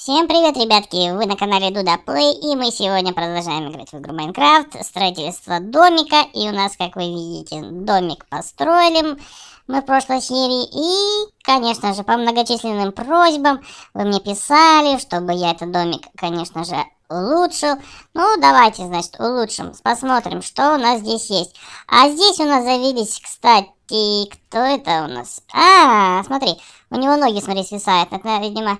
Всем привет, ребятки! Вы на канале Дуда Play, и мы сегодня продолжаем играть в игру Майнкрафт, строительство домика, и у нас, как вы видите, домик построили мы в прошлой серии, и, конечно же, по многочисленным просьбам вы мне писали, чтобы я этот домик, конечно же, улучшил. Ну, давайте, значит, улучшим, посмотрим, что у нас здесь есть. А здесь у нас завелись, кстати, кто это у нас? А, смотри, у него ноги, смотри, свисают, это, видимо...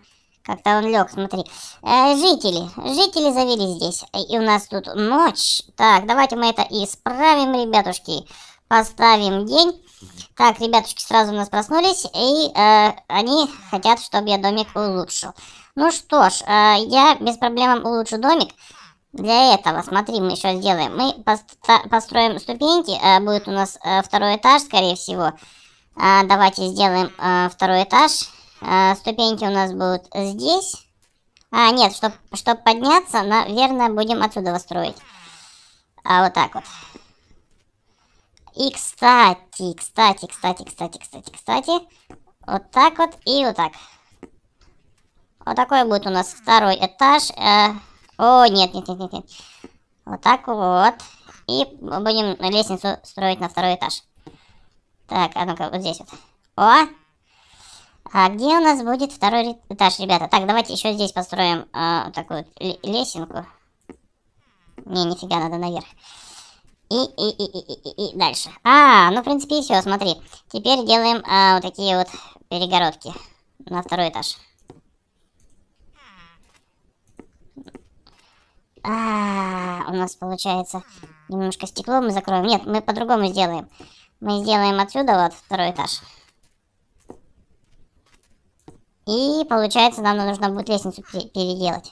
Как-то он лег, смотри. Э, жители. Жители завели здесь. Э, и у нас тут ночь. Так, давайте мы это исправим, ребятушки. Поставим день. Так, ребятушки сразу у нас проснулись. И э, они хотят, чтобы я домик улучшил. Ну что ж, э, я без проблем улучшу домик. Для этого, смотри, мы еще сделаем. Мы построим ступеньки. Э, будет у нас э, второй этаж, скорее всего. Э, давайте сделаем э, второй этаж. А, ступеньки у нас будут здесь. А, нет, чтобы чтоб подняться, наверное, будем отсюда строить. А, вот так вот. И, кстати, кстати, кстати, кстати, кстати, кстати. Вот так вот и вот так. Вот такой будет у нас второй этаж. Э, о, нет, нет, нет, нет, нет. Вот так вот. И будем лестницу строить на второй этаж. Так, а ну-ка, вот здесь вот. О, а где у нас будет второй этаж, ребята? Так, давайте еще здесь построим э, такую лесенку. Не, нифига, надо наверх. И, и, и, и, и, и дальше. А, ну, в принципе, все, смотри. Теперь делаем э, вот такие вот перегородки на второй этаж. А, у нас получается немножко стекло мы закроем. Нет, мы по-другому сделаем. Мы сделаем отсюда вот второй этаж. И получается, нам нужно будет лестницу переделать.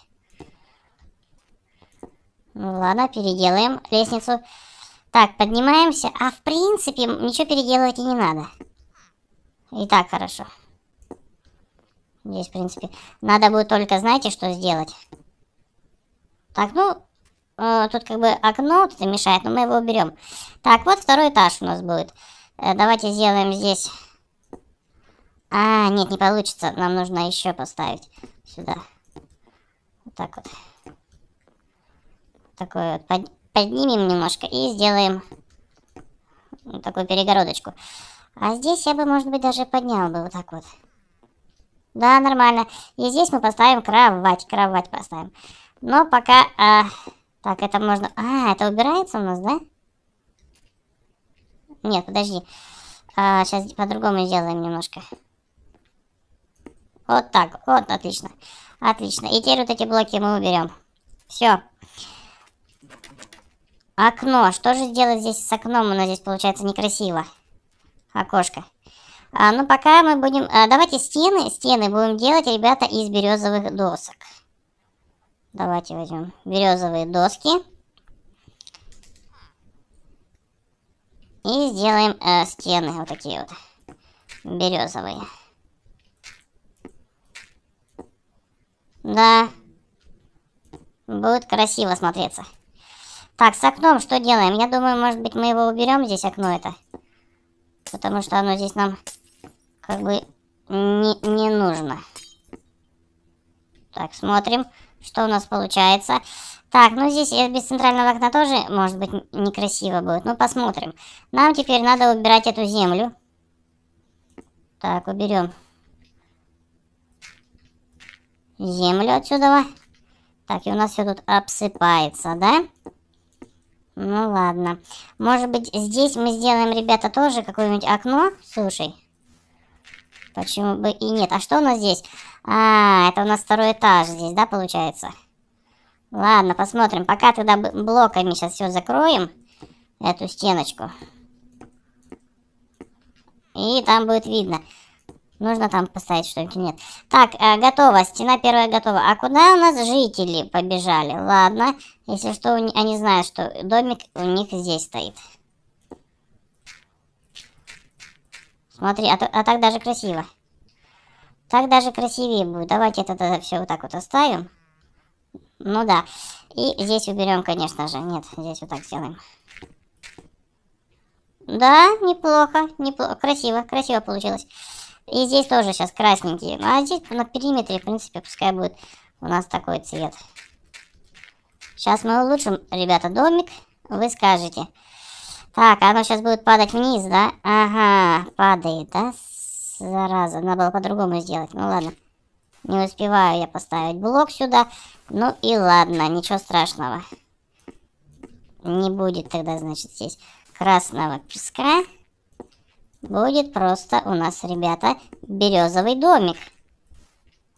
Ну ладно, переделаем лестницу. Так, поднимаемся. А в принципе, ничего переделывать и не надо. И так хорошо. Здесь, в принципе, надо будет только, знаете, что сделать? Так, ну, э, тут как бы окно тут мешает, но мы его уберем. Так, вот второй этаж у нас будет. Э, давайте сделаем здесь а, нет, не получится. Нам нужно еще поставить сюда. Вот так вот. Такой вот под, поднимем немножко и сделаем вот такую перегородочку. А здесь я бы, может быть, даже поднял бы вот так вот. Да, нормально. И здесь мы поставим кровать. Кровать поставим. Но пока... А, так, это можно... А, это убирается у нас, да? Нет, подожди. А, сейчас по-другому сделаем немножко. Вот так. Вот, отлично. Отлично. И теперь вот эти блоки мы уберем. Все. Окно. Что же делать здесь с окном? Оно здесь получается некрасиво. Окошко. А, ну, пока мы будем... А, давайте стены. Стены будем делать, ребята, из березовых досок. Давайте возьмем березовые доски. И сделаем э, стены вот такие вот. Березовые. Да. Будет красиво смотреться. Так, с окном что делаем? Я думаю, может быть, мы его уберем здесь, окно это. Потому что оно здесь нам как бы не, не нужно. Так, смотрим, что у нас получается. Так, ну здесь э, без центрального окна тоже, может быть, некрасиво будет. Ну, посмотрим. Нам теперь надо убирать эту землю. Так, уберем землю отсюда. Так, и у нас все тут обсыпается, да? Ну ладно. Может быть, здесь мы сделаем, ребята, тоже какое-нибудь окно? Слушай. Почему бы и нет? А что у нас здесь? А, это у нас второй этаж здесь, да, получается? Ладно, посмотрим. Пока тогда блоками сейчас все закроем. Эту стеночку. И там будет видно. Нужно там поставить что-нибудь, нет. Так, э, готово, стена первая готова. А куда у нас жители побежали? Ладно, если что, они знают, что домик у них здесь стоит. Смотри, а, а так даже красиво. Так даже красивее будет. Давайте это тогда все вот так вот оставим. Ну да. И здесь уберем, конечно же. Нет, здесь вот так сделаем. Да, неплохо, неплохо. Красиво, красиво получилось. И здесь тоже сейчас красненький. Ну, а здесь на периметре, в принципе, пускай будет у нас такой цвет. Сейчас мы улучшим, ребята, домик. Вы скажете. Так, оно сейчас будет падать вниз, да? Ага, падает, да? Зараза, надо было по-другому сделать. Ну ладно. Не успеваю я поставить блок сюда. Ну и ладно, ничего страшного. Не будет тогда, значит, здесь красного песка. Будет просто у нас, ребята, березовый домик.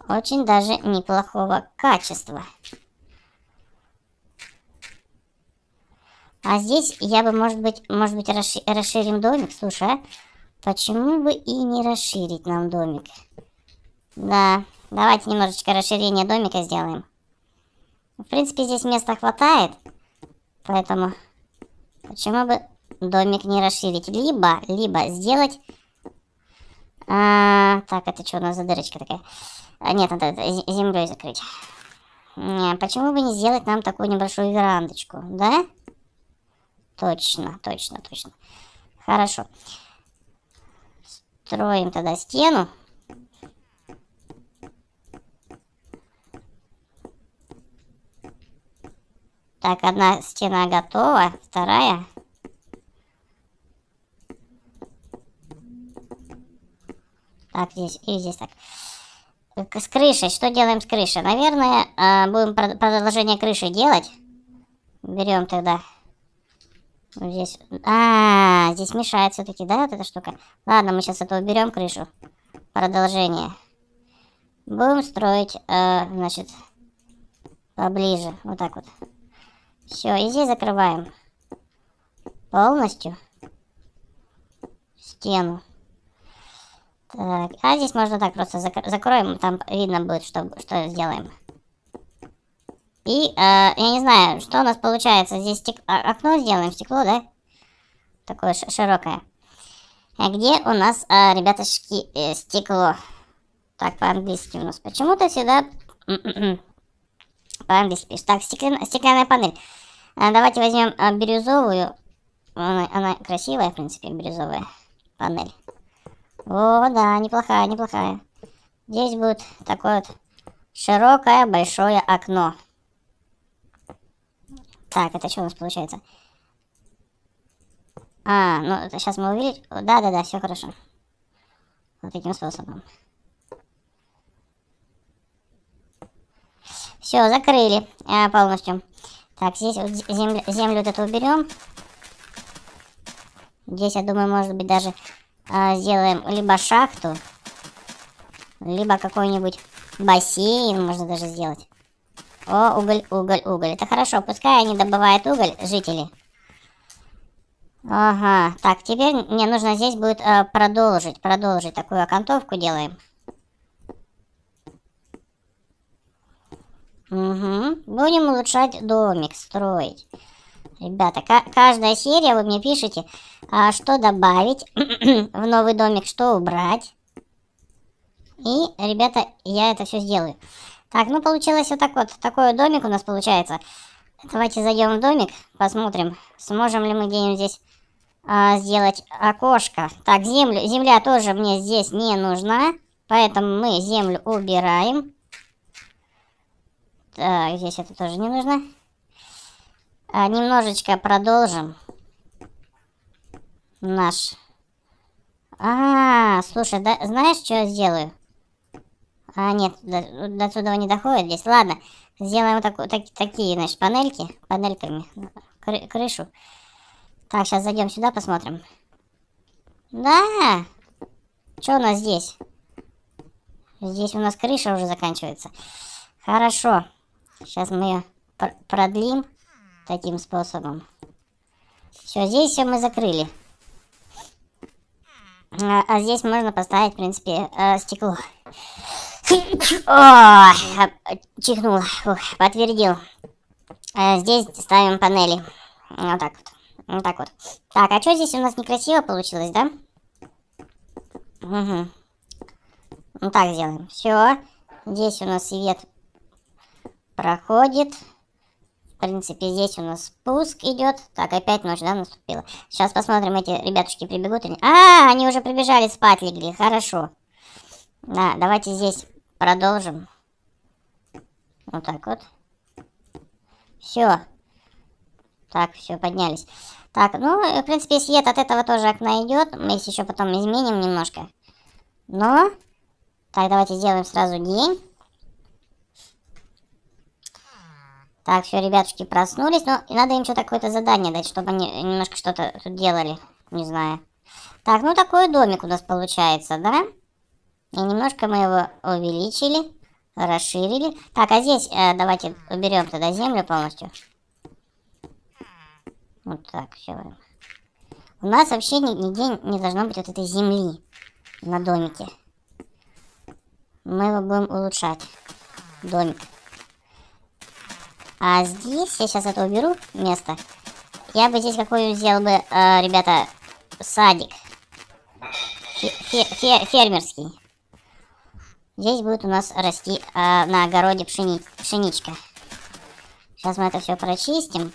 Очень даже неплохого качества. А здесь я бы, может быть, может быть расширим домик. Слушай, а? почему бы и не расширить нам домик? Да, давайте немножечко расширение домика сделаем. В принципе, здесь места хватает. Поэтому почему бы домик не расширить. Либо, либо сделать... А, так, это что у нас за дырочка такая? А, нет, надо землей закрыть. Не, почему бы не сделать нам такую небольшую верандочку, да? Точно, точно, точно. Хорошо. Строим тогда стену. Так, одна стена готова, вторая. Так, здесь и здесь так. С крышей. Что делаем с крышей? Наверное, а, будем продолжение крыши делать. Берем тогда. Здесь. А, -а, -а здесь мешает все-таки, да, вот эта штука. Ладно, мы сейчас это уберем крышу. Продолжение. Будем строить, э, значит, поближе. Вот так вот. Все, и здесь закрываем полностью стену. Э, а здесь можно так просто зак закроем, там видно будет, что, что сделаем. И э, я не знаю, что у нас получается. Здесь стек а, окно сделаем, стекло, да? Такое широкое. А где у нас, э, ребята, э, стекло? Так, по-английски у нас. Почему-то сюда м-м-м, по-английски пишешь. Так, стеклен... стеклянная панель. А, давайте возьмем э, бирюзовую. Она, она красивая, в принципе, бирюзовая панель. О, да, неплохая, неплохая. Здесь будет такое вот широкое большое окно. Так, это что у нас получается? А, ну это сейчас мы увидим. Да-да-да, все хорошо. Вот таким способом. Все, закрыли э, полностью. Так, здесь вот землю, землю вот эту уберем. Здесь, я думаю, может быть даже а, сделаем либо шахту, либо какой-нибудь бассейн можно даже сделать. О, уголь, уголь, уголь. Это хорошо, пускай они добывают уголь, жители. Ага, так, теперь мне нужно здесь будет э, продолжить, продолжить. Такую окантовку делаем. Угу. Будем улучшать домик, строить. Ребята, каждая серия вы мне пишете, а, что добавить в новый домик, что убрать. И, ребята, я это все сделаю. Так, ну получилось вот так вот. Такой домик у нас получается. Давайте зайдем в домик, посмотрим, сможем ли мы где-нибудь здесь а, сделать окошко. Так, землю, земля тоже мне здесь не нужна, поэтому мы землю убираем. Так, здесь это тоже не нужно. А, немножечко продолжим наш. А, слушай, да, знаешь, что я сделаю? А, нет, до, до сюда не доходит здесь. Ладно, сделаем так, так, такие, значит, панельки, панельками, кры, крышу. Так, сейчас зайдем сюда, посмотрим. Да! Что у нас здесь? Здесь у нас крыша уже заканчивается. Хорошо. Сейчас мы ее пр продлим таким способом. Все, здесь все мы закрыли. А, а здесь можно поставить, в принципе, э, стекло. О, чихнул, Фух, подтвердил. А, здесь ставим панели. Вот так вот. Вот так вот. Так, а что здесь у нас некрасиво получилось, да? Угу. Ну так сделаем. Все. Здесь у нас свет проходит. В принципе, здесь у нас спуск идет. Так, опять ночь, да, наступила. Сейчас посмотрим, эти ребятушки прибегут. Или... А, они уже прибежали, спать легли. Хорошо. Да, давайте здесь продолжим. Вот так вот. Все. Так, все, поднялись. Так, ну, в принципе, свет от этого тоже окна идет. Мы здесь еще потом изменим немножко. Но... Так, давайте сделаем сразу день. Так, все, ребятушки проснулись, но ну, надо им что-то какое-то задание дать, чтобы они немножко что-то тут делали, не знаю. Так, ну такой домик у нас получается, да? И немножко мы его увеличили, расширили. Так, а здесь э, давайте уберем тогда землю полностью. Вот так, все. У нас вообще нигде не должно быть вот этой земли на домике. Мы его будем улучшать. Домик. А здесь, я сейчас это уберу, место. Я бы здесь какой сделал бы, э, ребята, садик. фе фе фермерский. Здесь будет у нас расти э, на огороде пшени пшеничка. Сейчас мы это все прочистим.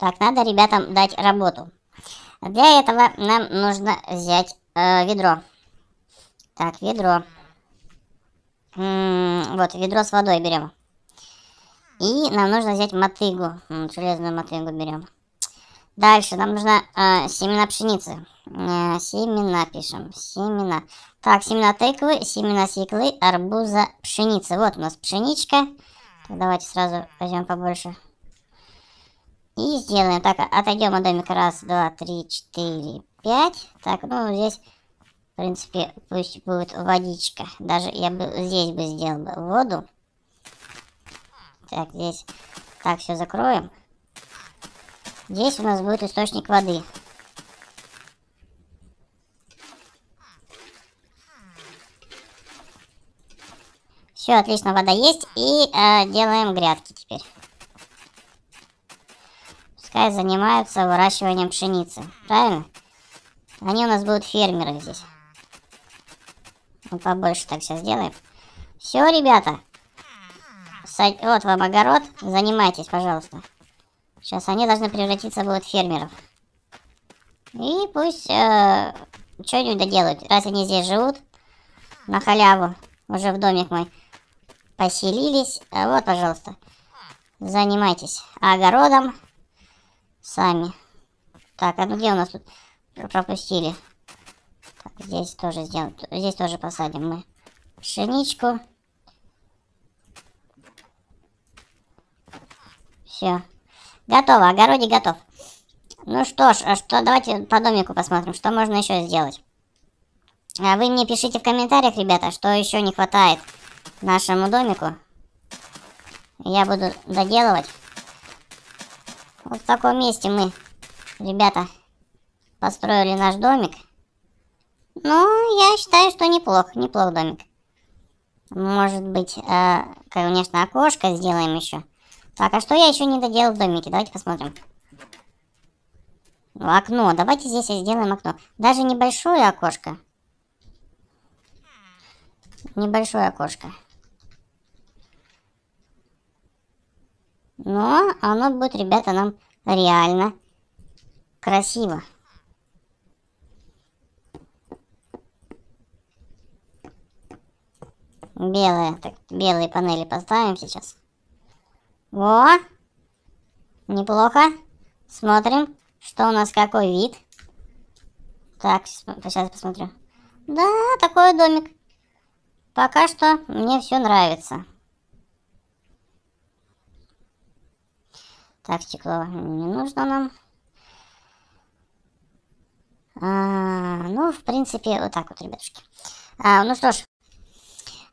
Так, надо ребятам дать работу. Для этого нам нужно взять э, ведро. Так, ведро. Ведро вот, ведро с водой берем. И нам нужно взять мотыгу, железную мотыгу берем. Дальше нам нужно э, а, семена пшеницы. Э, семена пишем, семена. Так, семена тыквы, семена свеклы, арбуза, пшеницы. Вот у нас пшеничка. Так, давайте сразу возьмем побольше. И сделаем. Так, отойдем от домика. Раз, два, три, четыре, пять. Так, ну здесь в принципе, пусть будет водичка. Даже я бы здесь бы сделал бы воду. Так, здесь так все закроем. Здесь у нас будет источник воды. Все, отлично, вода есть. И э, делаем грядки теперь. Пускай занимаются выращиванием пшеницы. Правильно? Они у нас будут фермеры здесь. Ну, побольше так сейчас сделаем. Все, ребята. Сад... Вот вам огород. Занимайтесь, пожалуйста. Сейчас они должны превратиться будут в фермеров. И пусть э, что-нибудь доделают. Раз они здесь живут, на халяву, уже в домик мой поселились. Э, вот, пожалуйста. Занимайтесь огородом сами. Так, а где у нас тут пропустили? Здесь тоже сделаем. Здесь тоже посадим мы пшеничку. Все. Готово, огородик готов. Ну что ж, а что, давайте по домику посмотрим, что можно еще сделать. А Вы мне пишите в комментариях, ребята, что еще не хватает нашему домику. Я буду доделывать. Вот в таком месте мы, ребята, построили наш домик. Ну, я считаю, что неплохо, неплох домик. Может быть, э, конечно, окошко сделаем еще. Так, а что я еще не доделал в домике? Давайте посмотрим. Ну, окно. Давайте здесь сделаем окно. Даже небольшое окошко. Небольшое окошко. Но оно будет, ребята, нам реально красиво. Белые. Так, белые панели поставим сейчас. Во! Неплохо. Смотрим, что у нас, какой вид. Так, сейчас посмотрю. Да, такой домик. Пока что мне все нравится. Так, стекло не нужно нам. А, ну, в принципе, вот так вот, ребятушки. А, ну что ж,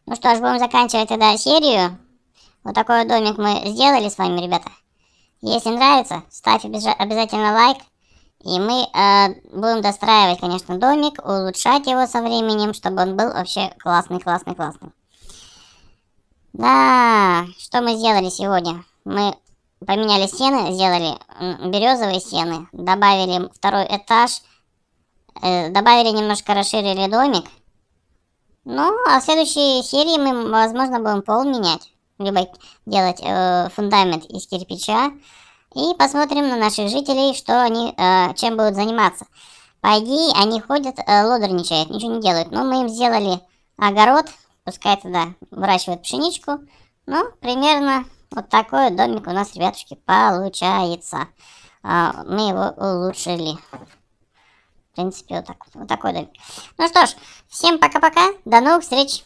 ну что ж, будем заканчивать тогда серию. Вот такой вот домик мы сделали с вами, ребята. Если нравится, ставь обязательно лайк. И мы э, будем достраивать, конечно, домик, улучшать его со временем, чтобы он был вообще классный, классный, классный. Да, что мы сделали сегодня? Мы поменяли стены, сделали березовые стены, добавили второй этаж, э, добавили немножко, расширили домик. Ну, а в следующей серии мы, возможно, будем пол менять. Либо делать э, фундамент из кирпича. И посмотрим на наших жителей, что они, э, чем будут заниматься. По идее, они ходят, э, лодерничают, ничего не делают. Но мы им сделали огород, пускай туда выращивают пшеничку. Ну, примерно вот такой домик у нас, ребятушки, получается. Э, мы его улучшили. В принципе, вот, так, вот такой домик. Ну что ж, всем пока-пока, до новых встреч!